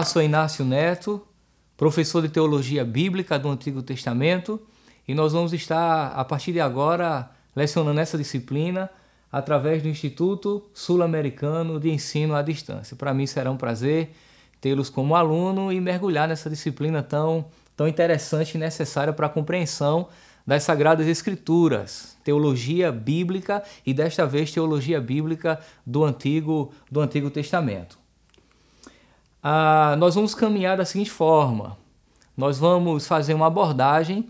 Olá, sou Inácio Neto, professor de Teologia Bíblica do Antigo Testamento, e nós vamos estar, a partir de agora, lecionando essa disciplina através do Instituto Sul-Americano de Ensino à Distância. Para mim será um prazer tê-los como aluno e mergulhar nessa disciplina tão, tão interessante e necessária para a compreensão das Sagradas Escrituras, teologia bíblica e desta vez teologia bíblica do Antigo, do Antigo Testamento ah, nós vamos caminhar da seguinte forma: nós vamos fazer uma abordagem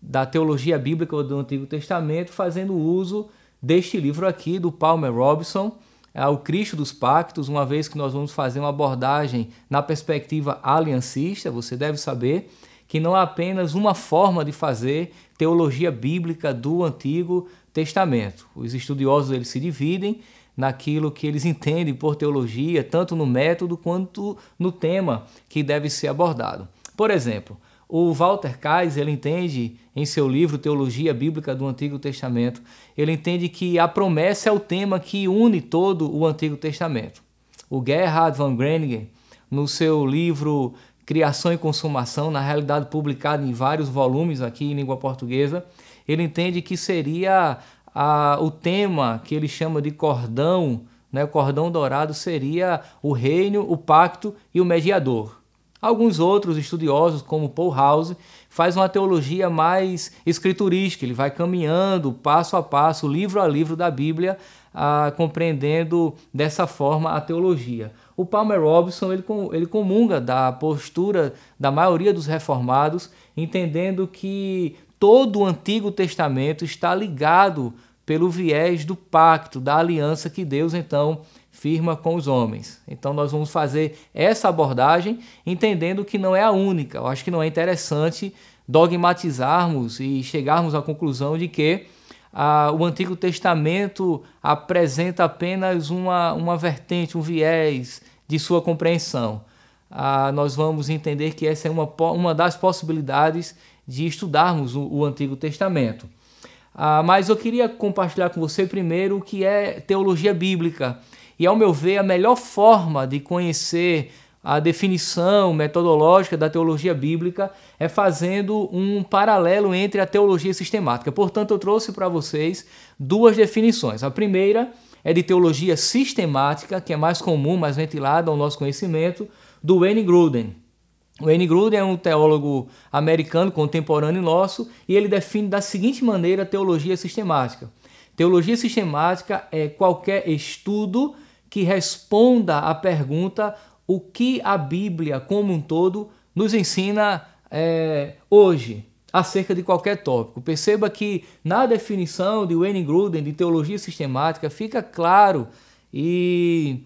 da teologia bíblica do Antigo Testamento, fazendo uso deste livro aqui do Palmer Robson, é, O Cristo dos Pactos, uma vez que nós vamos fazer uma abordagem na perspectiva aliancista, você deve saber que não há apenas uma forma de fazer teologia bíblica do Antigo Testamento. Os estudiosos eles se dividem naquilo que eles entendem por teologia, tanto no método quanto no tema que deve ser abordado. Por exemplo, o Walter Kays, ele entende em seu livro Teologia Bíblica do Antigo Testamento, ele entende que a promessa é o tema que une todo o Antigo Testamento. O Gerhard von Groeningen, no seu livro Criação e Consumação, na realidade publicado em vários volumes aqui em língua portuguesa, ele entende que seria a, o tema que ele chama de cordão, né, o cordão dourado seria o reino, o pacto e o mediador. Alguns outros estudiosos, como Paul House, faz uma teologia mais escriturística, ele vai caminhando passo a passo, livro a livro da Bíblia, ah, compreendendo dessa forma a teologia. O Palmer Robson ele, ele comunga da postura da maioria dos reformados, entendendo que todo o Antigo Testamento está ligado pelo viés do pacto, da aliança que Deus então firma com os homens. Então nós vamos fazer essa abordagem entendendo que não é a única. Eu acho que não é interessante dogmatizarmos e chegarmos à conclusão de que ah, o Antigo Testamento apresenta apenas uma, uma vertente, um viés de sua compreensão. Ah, nós vamos entender que essa é uma, uma das possibilidades de estudarmos o, o Antigo Testamento. Ah, mas eu queria compartilhar com você primeiro o que é teologia bíblica. E, ao meu ver, a melhor forma de conhecer a definição metodológica da teologia bíblica é fazendo um paralelo entre a teologia sistemática. Portanto, eu trouxe para vocês duas definições. A primeira é de teologia sistemática, que é mais comum, mais ventilada ao nosso conhecimento, do Wayne Gruden. Wayne Gruden é um teólogo americano contemporâneo nosso e ele define da seguinte maneira a teologia sistemática. Teologia sistemática é qualquer estudo que responda à pergunta o que a Bíblia como um todo nos ensina é, hoje acerca de qualquer tópico. Perceba que na definição de Wayne Gruden de teologia sistemática fica claro e,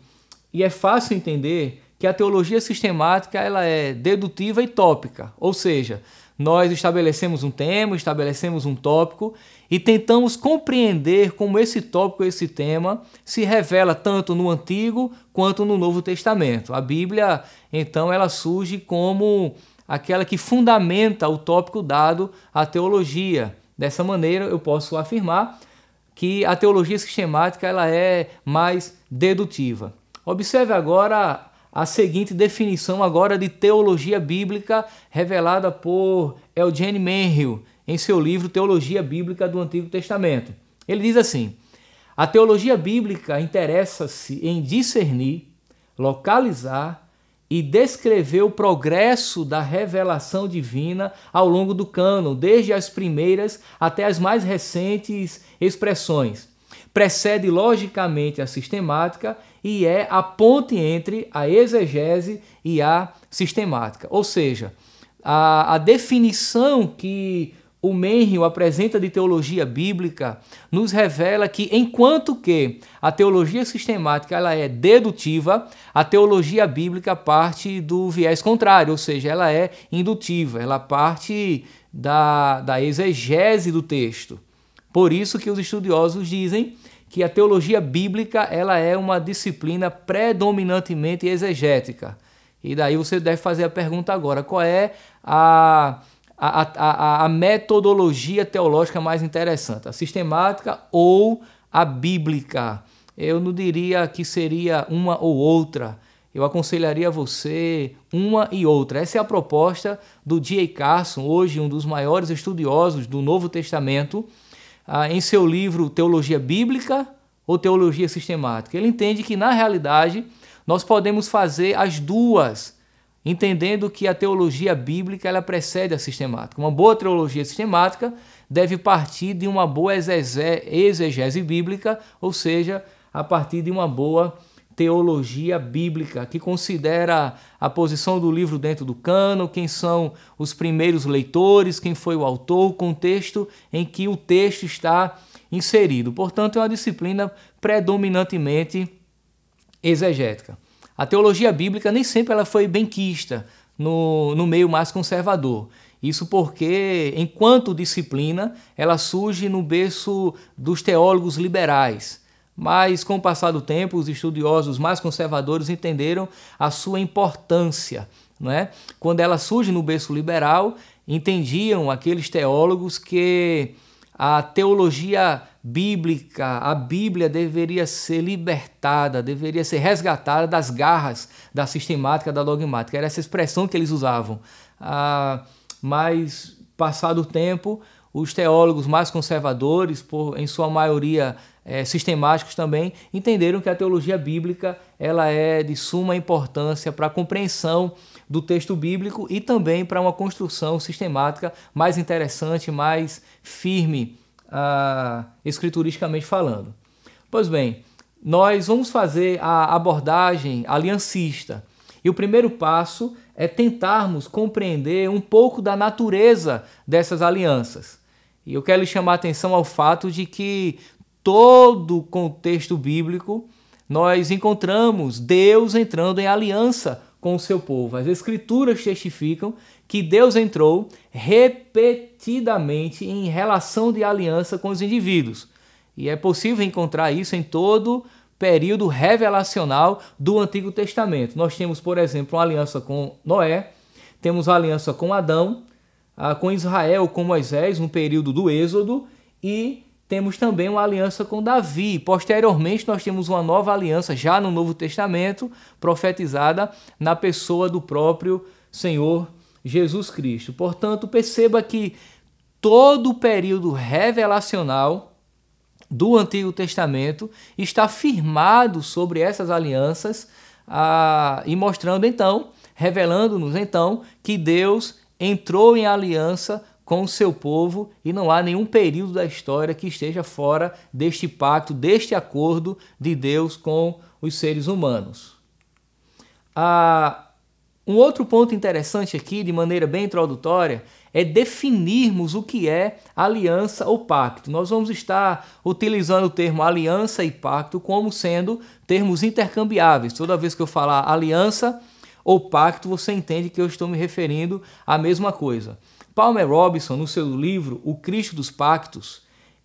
e é fácil entender que a teologia sistemática ela é dedutiva e tópica, ou seja, nós estabelecemos um tema, estabelecemos um tópico e tentamos compreender como esse tópico, esse tema, se revela tanto no Antigo quanto no Novo Testamento. A Bíblia, então, ela surge como aquela que fundamenta o tópico dado à teologia. Dessa maneira, eu posso afirmar que a teologia sistemática ela é mais dedutiva. Observe agora a seguinte definição agora de teologia bíblica revelada por Eugene Menhill em seu livro Teologia Bíblica do Antigo Testamento. Ele diz assim: a teologia bíblica interessa-se em discernir, localizar e descrever o progresso da revelação divina ao longo do cano, desde as primeiras até as mais recentes expressões precede logicamente a sistemática e é a ponte entre a exegese e a sistemática. Ou seja, a, a definição que o Menrio apresenta de teologia bíblica nos revela que, enquanto que a teologia sistemática ela é dedutiva, a teologia bíblica parte do viés contrário, ou seja, ela é indutiva, ela parte da, da exegese do texto. Por isso que os estudiosos dizem que a teologia bíblica ela é uma disciplina predominantemente exegética. E daí você deve fazer a pergunta agora: qual é a, a, a, a metodologia teológica mais interessante? A sistemática ou a bíblica? Eu não diria que seria uma ou outra. Eu aconselharia você uma e outra. Essa é a proposta do D.A. Carson, hoje um dos maiores estudiosos do Novo Testamento, ah, em seu livro Teologia Bíblica ou Teologia Sistemática. Ele entende que, na realidade, nós podemos fazer as duas, entendendo que a teologia bíblica ela precede a sistemática. Uma boa teologia sistemática deve partir de uma boa exegese bíblica, ou seja, a partir de uma boa teologia bíblica, que considera a posição do livro dentro do cano, quem são os primeiros leitores, quem foi o autor, o contexto em que o texto está inserido. Portanto, é uma disciplina predominantemente exegética. A teologia bíblica nem sempre ela foi benquista no, no meio mais conservador. Isso porque, enquanto disciplina, ela surge no berço dos teólogos liberais mas com o passar do tempo, os estudiosos mais conservadores entenderam a sua importância. Não é? Quando ela surge no berço liberal, entendiam aqueles teólogos que a teologia bíblica, a Bíblia deveria ser libertada, deveria ser resgatada das garras da sistemática, da dogmática. Era essa expressão que eles usavam. Ah, mas, passado o tempo, os teólogos mais conservadores, por, em sua maioria é, sistemáticos também entenderam que a teologia bíblica ela é de suma importância para a compreensão do texto bíblico e também para uma construção sistemática mais interessante, mais firme, ah, escrituristicamente falando. Pois bem, nós vamos fazer a abordagem aliancista e o primeiro passo é tentarmos compreender um pouco da natureza dessas alianças. E eu quero chamar a atenção ao fato de que todo o contexto bíblico, nós encontramos Deus entrando em aliança com o seu povo. As escrituras testificam que Deus entrou repetidamente em relação de aliança com os indivíduos. E é possível encontrar isso em todo período revelacional do Antigo Testamento. Nós temos, por exemplo, uma aliança com Noé, temos aliança com Adão, ah, com Israel, com Moisés, no período do Êxodo, e temos também uma aliança com Davi. Posteriormente, nós temos uma nova aliança, já no Novo Testamento, profetizada na pessoa do próprio Senhor Jesus Cristo. Portanto, perceba que todo o período revelacional do Antigo Testamento está firmado sobre essas alianças ah, e mostrando então, revelando-nos então, que Deus entrou em aliança com o seu povo e não há nenhum período da história que esteja fora deste pacto, deste acordo de Deus com os seres humanos. Ah, um outro ponto interessante aqui, de maneira bem introdutória, é definirmos o que é aliança ou pacto. Nós vamos estar utilizando o termo aliança e pacto como sendo termos intercambiáveis. Toda vez que eu falar aliança ou pacto, você entende que eu estou me referindo à mesma coisa. Palmer Robinson, no seu livro O Cristo dos Pactos,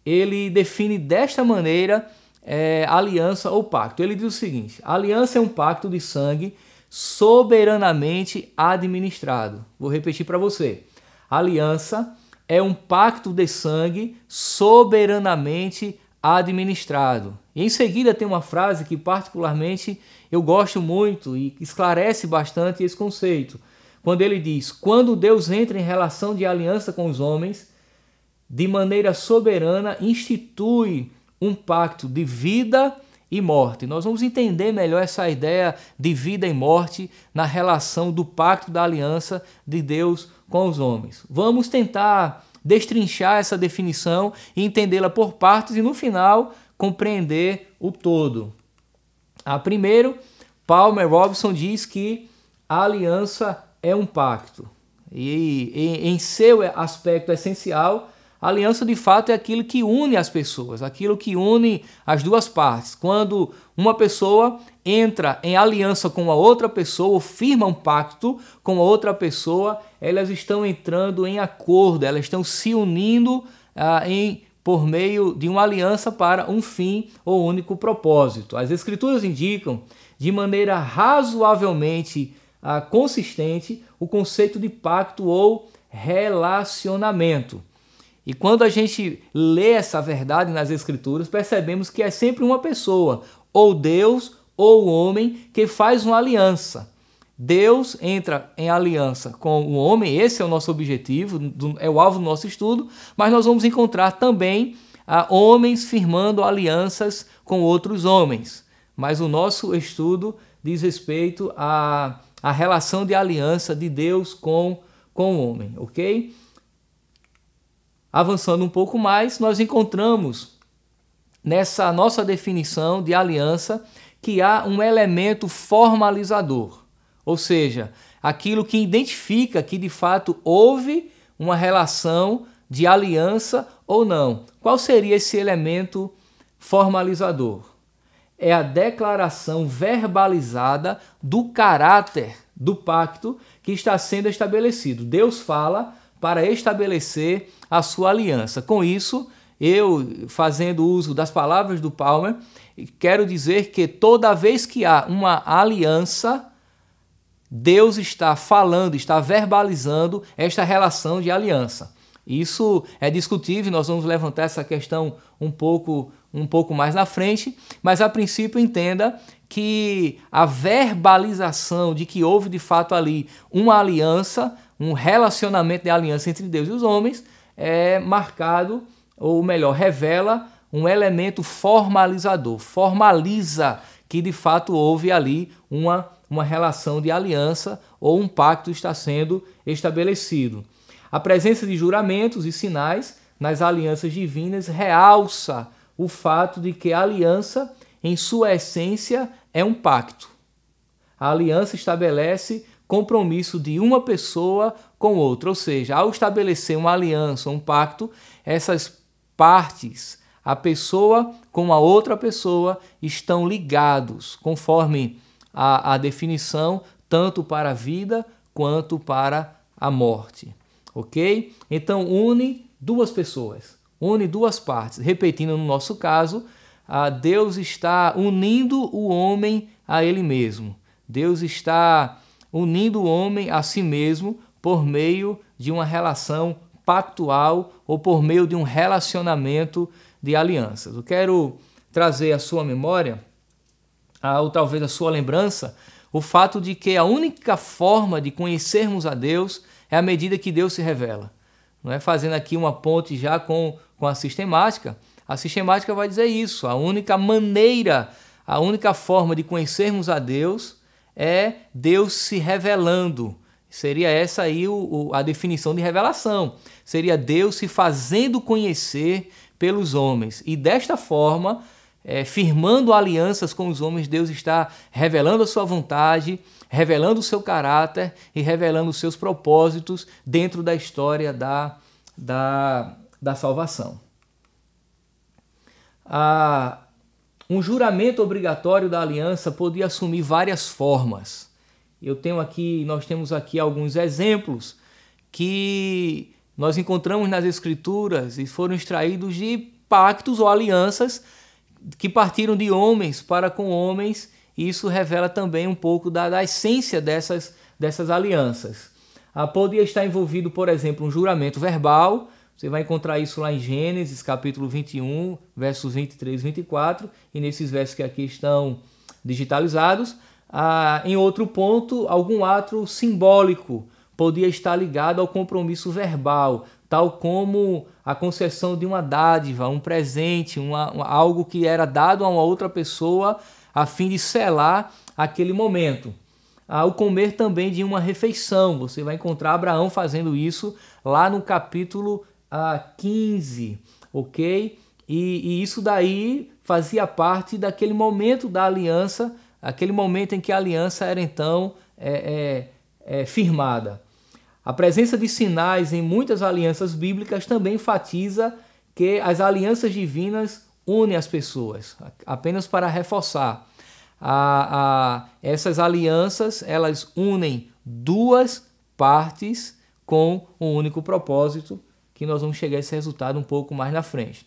ele define desta maneira é, aliança ou pacto. Ele diz o seguinte: aliança é um pacto de sangue soberanamente administrado. Vou repetir para você: aliança é um pacto de sangue soberanamente administrado. E em seguida tem uma frase que particularmente eu gosto muito e esclarece bastante esse conceito quando ele diz: Quando Deus entra em relação de aliança com os homens, de maneira soberana institui um pacto de vida e morte. Nós vamos entender melhor essa ideia de vida e morte na relação do pacto da aliança de Deus com os homens. Vamos tentar destrinchar essa definição e entendê-la por partes e no final compreender o todo. A ah, primeiro, Palmer Robson diz que a aliança é um pacto. E, em seu aspecto essencial, a aliança de fato é aquilo que une as pessoas, aquilo que une as duas partes. Quando uma pessoa entra em aliança com a outra pessoa, ou firma um pacto com a outra pessoa, elas estão entrando em acordo, elas estão se unindo ah, em por meio de uma aliança para um fim ou único propósito. As escrituras indicam de maneira razoavelmente ah, consistente o conceito de pacto ou relacionamento. E quando a gente lê essa verdade nas Escrituras, percebemos que é sempre uma pessoa, ou Deus ou o homem, que faz uma aliança. Deus entra em aliança com o homem, esse é o nosso objetivo, é o alvo do nosso estudo, mas nós vamos encontrar também ah, homens firmando alianças com outros homens. Mas o nosso estudo diz respeito a a relação de aliança de Deus com, com o homem, ok? Avançando um pouco mais, nós encontramos nessa nossa definição de aliança que há um elemento formalizador, ou seja, aquilo que identifica que de fato houve uma relação de aliança ou não. Qual seria esse elemento formalizador? é a declaração verbalizada do caráter do pacto que está sendo estabelecido. Deus fala para estabelecer a sua aliança. Com isso, eu, fazendo uso das palavras do Palmer, quero dizer que toda vez que há uma aliança, Deus está falando, está verbalizando esta relação de aliança. Isso é discutível, nós vamos levantar essa questão um pouco um pouco mais na frente, mas a princípio entenda que a verbalização de que houve de fato ali uma aliança, um relacionamento de aliança entre Deus e os homens, é marcado, ou melhor, revela um elemento formalizador, formaliza que de fato houve ali uma, uma relação de aliança ou um pacto está sendo estabelecido. A presença de juramentos e sinais nas alianças divinas realça o fato de que a aliança, em sua essência, é um pacto. A aliança estabelece compromisso de uma pessoa com outra, ou seja, ao estabelecer uma aliança, um pacto, essas partes, a pessoa com a outra pessoa, estão ligados, conforme a, a definição, tanto para a vida quanto para a morte. Ok? Então, une duas pessoas une duas partes. Repetindo no nosso caso, Deus está unindo o homem a ele mesmo. Deus está unindo o homem a si mesmo por meio de uma relação pactual ou por meio de um relacionamento de alianças. Eu quero trazer à sua memória, ou talvez à sua lembrança, o fato de que a única forma de conhecermos a Deus é à medida que Deus se revela. Não é fazendo aqui uma ponte já com com a sistemática, a sistemática vai dizer isso. A única maneira, a única forma de conhecermos a Deus é Deus se revelando. Seria essa aí o, o, a definição de revelação. Seria Deus se fazendo conhecer pelos homens. E desta forma, é, firmando alianças com os homens, Deus está revelando a sua vontade, revelando o seu caráter e revelando os seus propósitos dentro da história da, da, da salvação. Ah, um juramento obrigatório da aliança podia assumir várias formas. Eu tenho aqui, nós temos aqui alguns exemplos que nós encontramos nas escrituras e foram extraídos de pactos ou alianças que partiram de homens para com homens, e isso revela também um pouco da, da essência dessas, dessas alianças. Ah, podia estar envolvido, por exemplo, um juramento verbal, você vai encontrar isso lá em Gênesis, capítulo 21, versos 23 e 24, e nesses versos que aqui estão digitalizados. Ah, em outro ponto, algum ato simbólico podia estar ligado ao compromisso verbal, tal como a concessão de uma dádiva, um presente, uma, uma, algo que era dado a uma outra pessoa a fim de selar aquele momento. Ao ah, comer também de uma refeição, você vai encontrar Abraão fazendo isso lá no capítulo a 15, ok? E, e isso daí fazia parte daquele momento da aliança, aquele momento em que a aliança era então é, é, é, firmada. A presença de sinais em muitas alianças bíblicas também enfatiza que as alianças divinas unem as pessoas, apenas para reforçar. A, a, essas alianças elas unem duas partes com um único propósito, que nós vamos chegar a esse resultado um pouco mais na frente.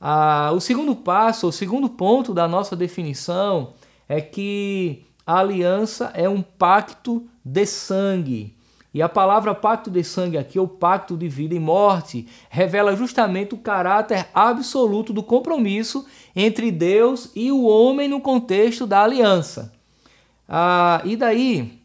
Ah, o segundo passo, o segundo ponto da nossa definição é que a aliança é um pacto de sangue. E a palavra pacto de sangue aqui, ou pacto de vida e morte, revela justamente o caráter absoluto do compromisso entre Deus e o homem no contexto da aliança. Ah, e daí,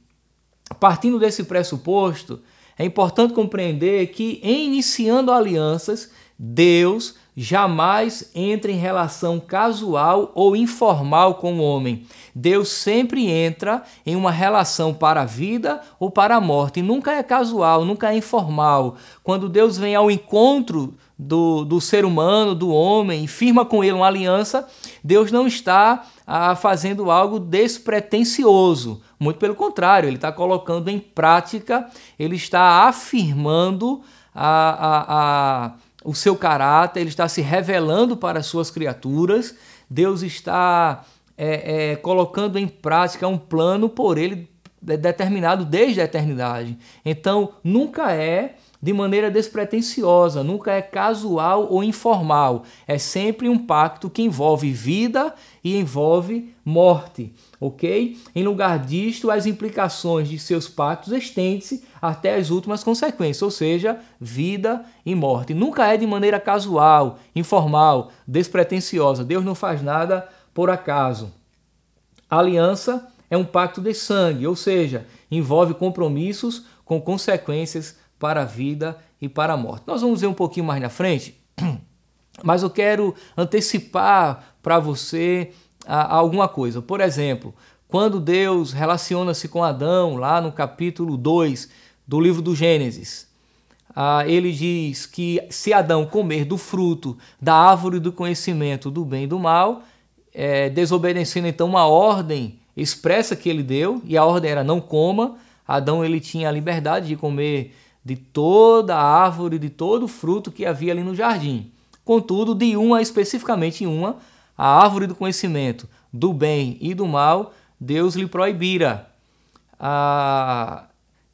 partindo desse pressuposto, é importante compreender que, em iniciando alianças, Deus jamais entra em relação casual ou informal com o homem. Deus sempre entra em uma relação para a vida ou para a morte. Nunca é casual, nunca é informal. Quando Deus vem ao encontro do, do ser humano, do homem, e firma com ele uma aliança, Deus não está ah, fazendo algo despretensioso. Muito pelo contrário, ele está colocando em prática, ele está afirmando a, a, a, o seu caráter, ele está se revelando para as suas criaturas, Deus está é, é, colocando em prática um plano por ele determinado desde a eternidade. Então, nunca é de maneira despretensiosa, nunca é casual ou informal. É sempre um pacto que envolve vida e envolve morte, ok? Em lugar disto, as implicações de seus pactos estendem-se até as últimas consequências, ou seja, vida e morte. Nunca é de maneira casual, informal, despretensiosa. Deus não faz nada por acaso. aliança é um pacto de sangue, ou seja, envolve compromissos com consequências para a vida e para a morte. Nós vamos ver um pouquinho mais na frente, mas eu quero antecipar para você ah, alguma coisa. Por exemplo, quando Deus relaciona-se com Adão, lá no capítulo 2 do livro do Gênesis, ah, ele diz que se Adão comer do fruto da árvore do conhecimento do bem e do mal, é, desobedecendo então uma ordem expressa que ele deu, e a ordem era não coma, Adão ele tinha a liberdade de comer de toda a árvore, de todo o fruto que havia ali no jardim. Contudo, de uma, especificamente em uma, a árvore do conhecimento do bem e do mal, Deus lhe proibira. Ah,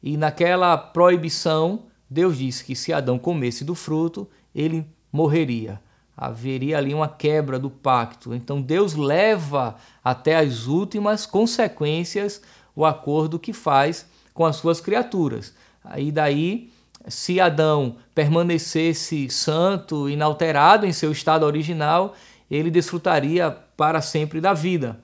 e naquela proibição, Deus disse que se Adão comesse do fruto, ele morreria. Haveria ali uma quebra do pacto. Então Deus leva até as últimas consequências o acordo que faz com as suas criaturas. E daí, se Adão permanecesse santo, inalterado em seu estado original, ele desfrutaria para sempre da vida.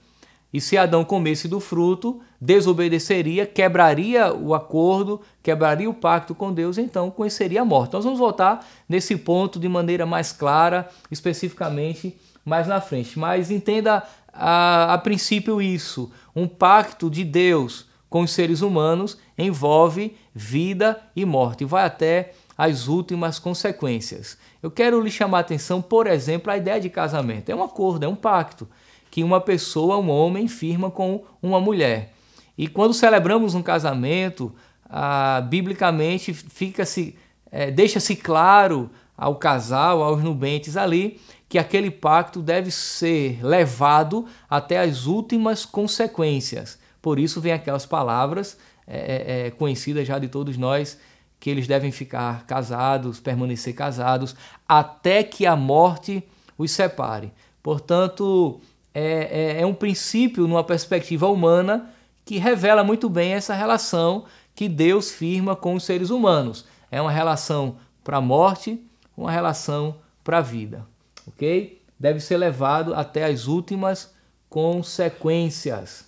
E se Adão comesse do fruto, desobedeceria, quebraria o acordo, quebraria o pacto com Deus, então conheceria a morte. Nós vamos voltar nesse ponto de maneira mais clara, especificamente mais na frente. Mas entenda a, a princípio isso: um pacto de Deus com os seres humanos envolve vida e morte, e vai até as últimas consequências. Eu quero lhe chamar a atenção, por exemplo, a ideia de casamento. É um acordo, é um pacto que uma pessoa, um homem, firma com uma mulher. E quando celebramos um casamento, ah, biblicamente fica-se, é, deixa-se claro ao casal, aos nubentes ali, que aquele pacto deve ser levado até as últimas consequências. Por isso vem aquelas palavras é, é, é, conhecida já de todos nós, que eles devem ficar casados, permanecer casados, até que a morte os separe. Portanto, é, é, é um princípio numa perspectiva humana que revela muito bem essa relação que Deus firma com os seres humanos. É uma relação para a morte, uma relação para a vida, ok? Deve ser levado até as últimas consequências.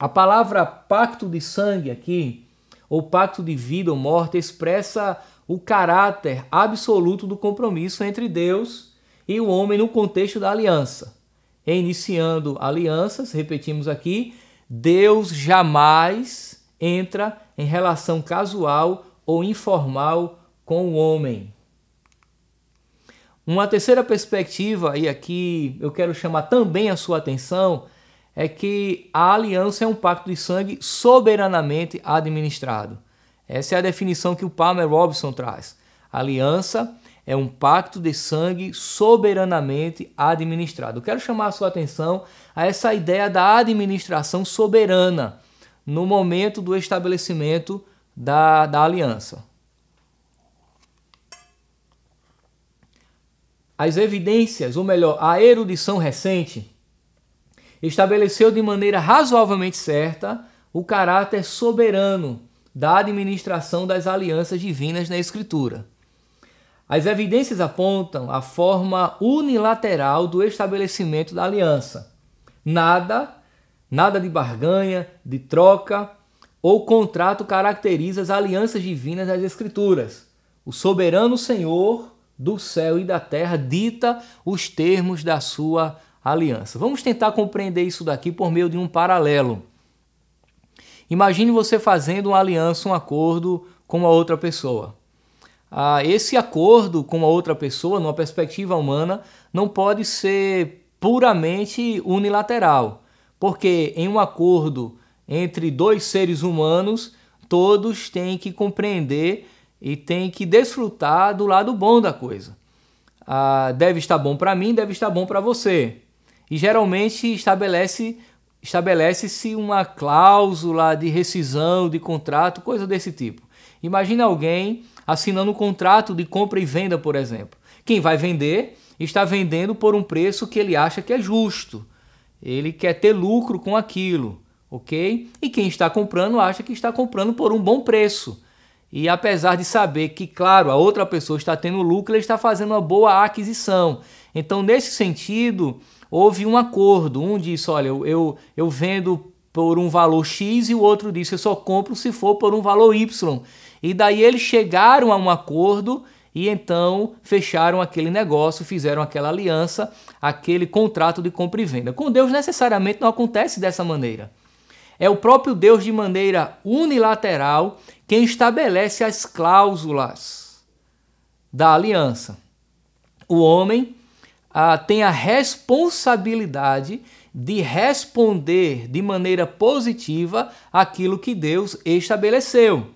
A palavra pacto de sangue aqui, ou pacto de vida ou morte, expressa o caráter absoluto do compromisso entre Deus e o homem no contexto da aliança. Iniciando alianças, repetimos aqui, Deus jamais entra em relação casual ou informal com o homem. Uma terceira perspectiva, e aqui eu quero chamar também a sua atenção, é que a aliança é um pacto de sangue soberanamente administrado. Essa é a definição que o Palmer Robson traz. A aliança é um pacto de sangue soberanamente administrado. Eu quero chamar a sua atenção a essa ideia da administração soberana no momento do estabelecimento da, da aliança. As evidências, ou melhor, a erudição recente, estabeleceu de maneira razoavelmente certa o caráter soberano da administração das alianças divinas na Escritura. As evidências apontam a forma unilateral do estabelecimento da aliança. Nada, nada de barganha, de troca ou contrato caracteriza as alianças divinas das Escrituras. O soberano Senhor do céu e da terra dita os termos da sua aliança aliança. Vamos tentar compreender isso daqui por meio de um paralelo. Imagine você fazendo uma aliança, um acordo com uma outra pessoa. Ah, esse acordo com uma outra pessoa, numa perspectiva humana, não pode ser puramente unilateral, porque em um acordo entre dois seres humanos, todos têm que compreender e têm que desfrutar do lado bom da coisa. Ah, deve estar bom para mim, deve estar bom para você. E geralmente estabelece estabelece-se uma cláusula de rescisão de contrato, coisa desse tipo. Imagina alguém assinando um contrato de compra e venda, por exemplo. Quem vai vender está vendendo por um preço que ele acha que é justo. Ele quer ter lucro com aquilo, ok? E quem está comprando acha que está comprando por um bom preço. E apesar de saber que, claro, a outra pessoa está tendo lucro, ele está fazendo uma boa aquisição. Então, nesse sentido, houve um acordo. Um disse: olha, eu, eu, eu vendo por um valor X e o outro disse: eu só compro se for por um valor Y. E daí eles chegaram a um acordo e então fecharam aquele negócio, fizeram aquela aliança, aquele contrato de compra e venda. Com Deus necessariamente não acontece dessa maneira. É o próprio Deus de maneira unilateral quem estabelece as cláusulas da aliança. O homem ah, tem a responsabilidade de responder de maneira positiva aquilo que Deus estabeleceu.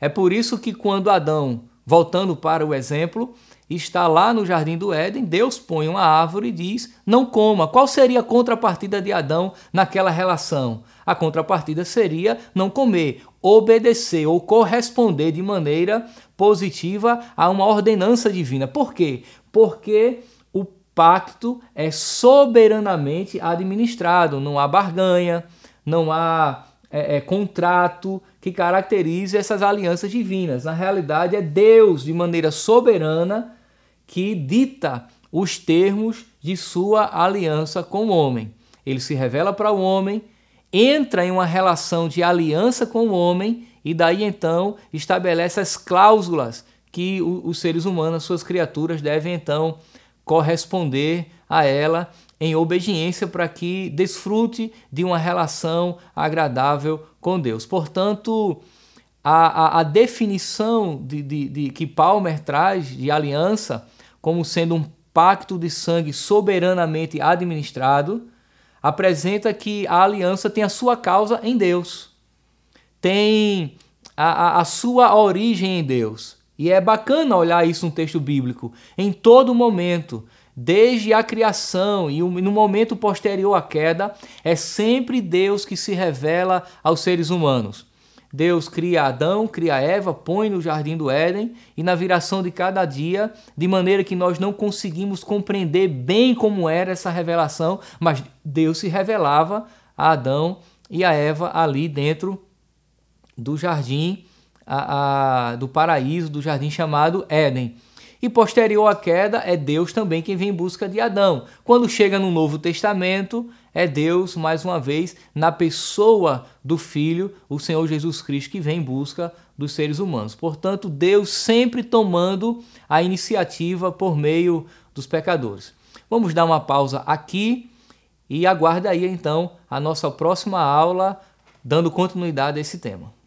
É por isso que quando Adão, voltando para o exemplo, está lá no jardim do Éden, Deus põe uma árvore e diz: "Não coma". Qual seria a contrapartida de Adão naquela relação? A contrapartida seria não comer, obedecer ou corresponder de maneira positiva a uma ordenança divina. Por quê? Porque pacto é soberanamente administrado, não há barganha, não há é, é, contrato que caracterize essas alianças divinas. Na realidade, é Deus, de maneira soberana, que dita os termos de sua aliança com o homem. Ele se revela para o homem, entra em uma relação de aliança com o homem e daí então estabelece as cláusulas que os seres humanos, suas criaturas, devem então corresponder a ela em obediência para que desfrute de uma relação agradável com Deus. Portanto, a, a, a definição de, de, de, que Palmer traz de aliança como sendo um pacto de sangue soberanamente administrado apresenta que a aliança tem a sua causa em Deus, tem a, a sua origem em Deus e é bacana olhar isso no texto bíblico. Em todo momento, desde a criação e no momento posterior à queda, é sempre Deus que se revela aos seres humanos. Deus cria Adão, cria Eva, põe no jardim do Éden e na viração de cada dia, de maneira que nós não conseguimos compreender bem como era essa revelação, mas Deus se revelava a Adão e a Eva ali dentro do jardim a, a, do paraíso, do jardim chamado Éden. E posterior à queda, é Deus também quem vem em busca de Adão. Quando chega no Novo Testamento, é Deus, mais uma vez, na pessoa do Filho, o Senhor Jesus Cristo, que vem em busca dos seres humanos. Portanto, Deus sempre tomando a iniciativa por meio dos pecadores. Vamos dar uma pausa aqui e aguarda aí então a nossa próxima aula, dando continuidade a esse tema.